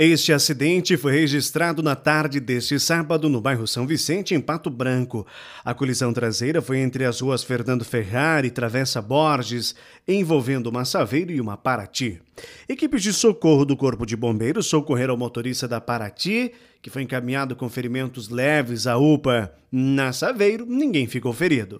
Este acidente foi registrado na tarde deste sábado no bairro São Vicente, em Pato Branco. A colisão traseira foi entre as ruas Fernando Ferrari e Travessa Borges, envolvendo uma Saveiro e uma Paraty. Equipes de socorro do Corpo de Bombeiros socorreram o motorista da Paraty, que foi encaminhado com ferimentos leves à UPA. Na Saveiro, ninguém ficou ferido.